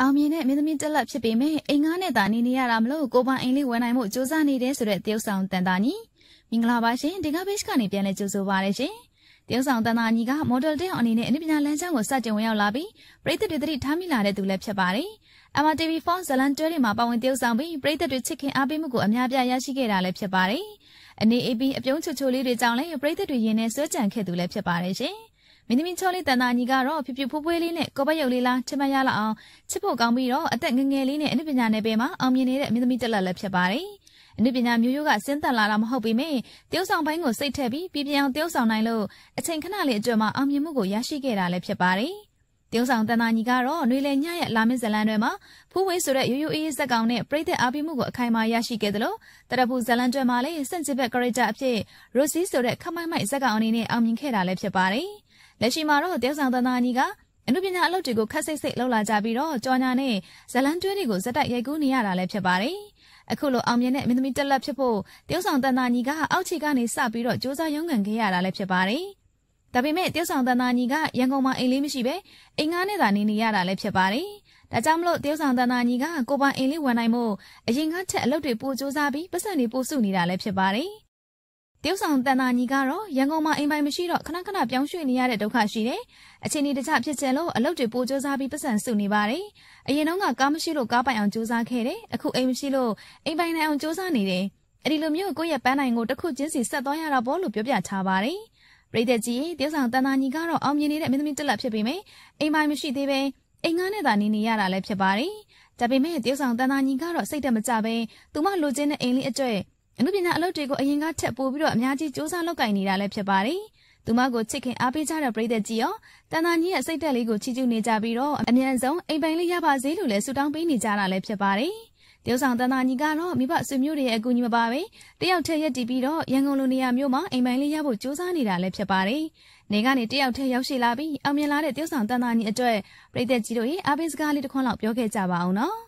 အောင်မြင်တဲ့မင်းသမီးတက်လက်ဖြစ်ပေမဲ့အိမ်ငါးနဲ့တာနေနေရတာမလို့ကိုပိုင်အိမ်လေးဝင်နိုင်မှုစူးစမ်းနေတယ်ဆိုတဲ့တရုတ်ဆောင်တန်တာညီမင်္ဂလာပါရှင်ဒီကဘေ့ချ်ကနေပြန်လဲကြိုဆိုပါရရှင်တရုတ်ဆောင်တန်တာညီက model တင်အနေနဲ့အနည်းပညာလမ်းကြောင်းကိုစတင်ဝင်ရောက်လာပြီးပြည်သက်တွေတတိထားမိလာတဲ့သူလည်းဖြစ်ပါတယ်။ MTV4 ဇလန်တွဲတွေမှာပါဝင်တရုတ်ဆောင်ပြီးပြည်သက်တွေချစ်ခင်အားပေးမှုကိုအများပြရရှိခဲ့တာလည်းဖြစ်ပါတယ်။အနေအပြီးအပြုံးချိုချိုလေးတွေကြောင့်လည်းပြည်သက်တွေရင်ထဲဆွဲကြံခဲ့သူလည်းဖြစ်ပါတယ်ရှင်။မင်းသမီးချောလေးတန်တာညီကတော့ဖြူဖြူဖွေးဖွေးလေးနဲ့ကိုဘက်ရုပ်လေးလားချစ်မရလောက်အောင်ချစ်ဖို့ကောင်းပြီးတော့အသက်ငငယ်လေးနဲ့အနုပညာနယ်ပယ်မှာအောင်မြင်နေတဲ့အမင်းသမီးတက်လက်လည်းဖြစ်ပါတယ်။အနုပညာမျိုးရိုးကစဉ်သက်လာတာမဟုတ်ပေမဲ့တရုပ်ဆောင်ပိုင်းကိုစိတ်ထက်ပြီးပြပြအောင်တရုပ်ဆောင်နိုင်လို့အချိန်ခဏလေးအတွက်မှာအောင်မြင်မှုကိုရရှိခဲ့တာလည်းဖြစ်ပါတယ်။တင်းဆောင်တန်တာညီကတော့နှွေလည်ညရဲ့လာမစ်ဇလန်တွေမှာဖူးဝင်းဆိုတဲ့ရိုးရိုးအေးအေးဇက်ကောင်နဲ့ပြိသက်အားပေးမှုကိုအခိုင်အမာရရှိခဲ့တယ်လို့တရဖူဇလန်တွေမှာလည်းစန့်ကျင်ဘက် character အဖြစ်ရိုစီဆိုတဲ့ခမိုင်းမိုက်ဇက်ကောင်အနေနဲ့အောင်မြင်ခဲ့တာလည်းဖြစ်ပါတယ်။လက်ရှိမှာတော့တရုတ်ဆောင်သန္တာညီကအမှုပညာအလုပ်တွေကိုခက်စိတ်စိတ်လှုပ်လာကြပြီးတော့ကြော်ညာနဲ့ဇလန်းတွဲတွေကိုဇက်တိုက်ရိုက်ကူးနေရတာလည်းဖြစ်ပါတယ်။အခုလိုအောင်မြင်တဲ့အမျိုးသမီးတက်လက်ဖြစ်ဖို့တရုတ်ဆောင်တန်တာညီကအောက်ခြေကနေစပြီးတော့စူးစမ်းရုံးကန်ခဲ့ရတာလည်းဖြစ်ပါတယ်။ဒါပေမဲ့တရုတ်ဆောင်တန်တာညီကရန်ကုန်မှာအိမ်လေးမရှိပဲအိမ်ငှားနဲ့သာနေနေရတာလည်းဖြစ်ပါတယ်။ဒါကြောင့်မလို့တရုတ်ဆောင်တန်တာညီကကိုပိုင်အိမ်လေးဝင်နိုင်မှုအရင်ကထက်အလုပ်တွေပိုစူးစမ်းပြီးပတ်စံတွေပို့စုနေတာလည်းဖြစ်ပါတယ်။တရုတ်ဆောင်တန်တာညီကတော့ရန်ကုန်မှာအိမ်ပိုင်မရှိတော့ခဏခဏပြောင်းရွှေ့နေရတဲ့ဒုက္ခရှိတယ်။အချိန်ဒီတခြားဖြစ်ချင်လို့အလုပ်တွေပိုစူးစမ်းပြီးပတ်စံစုနေပါတယ်။အရင်တော့ကကားမရှိလို့ကားပိုင်အောင်စူးစမ်းခဲ့တယ်။အခုအိမ်မရှိလို့အိမ်ပိုင်နိုင်အောင်စူးစမ်းနေတယ်။အဲဒီလိုမျိုးကိုယ့်ရဲ့ပန်းနိုင်ကိုတစ်ခုချင်းစီဆက်သွားရတာပေါ့လို့ပြောပြထားပါတယ်။ပရိသတ်ကြီးတရုတ်ဆောင်တန်တာညီကတော့အောင်မြင်နေတဲ့မင်းသမီးတက်လက်ဖြစ်ပေမယ့်အိမ်ပိုင်မရှိသေးပဲအိမ်ငှားနဲ့သာနေနေရတာလည်းဖြစ်ပါတယ်။ဒါပေမဲ့တရုတ်ဆောင်တန်တာညီကတော့စိတ်တမကြပဲသူမလိုချင်တဲ့အိမ်လေးအကျွဲ့အမှုပညာအလုပ်တွေကိုအရင်ကထက်ပိုပြီးတော့အများကြီးစူးစမ်းလုပ်ကင်နေတာလည်းဖြစ်ပါတယ်။သူမကိုချစ်ခင်အားပေးကြတဲ့ပရိသတ်ကြီးရောတန်တာကြီးရဲ့စိတ်သက်လေးကိုချီးကျူးနေကြပြီးတော့အမြန်ဆုံးအိမ်ပိုင်လေးရပါစေလို့လည်းဆုတောင်းပေးနေကြတာလည်းဖြစ်ပါတယ်။တရုတ်ဆောင်တန်တာညီကတော့မိဘဆွေမျိုးတွေရဲ့အကူအညီမပါပဲတယောက်ထက်ရက်တည်ပြီးတော့ရန်ကုန်လိုနေရာမျိုးမှာအိမ်ပိုင်းလေးရဖို့ကြိုးစားနေတာလည်းဖြစ်ပါတယ်။နေကနေတယောက်ထက်ရောက်ရှိလာပြီးအောင်မြင်လာတဲ့တရုတ်ဆောင်တန်တာညီအတွက်ပြည်သက်ကြီးတို့ရဲ့အားပေးစကားလေးတစ်ခွန်းလောက်ပြောခဲ့ကြပါအောင်နော်။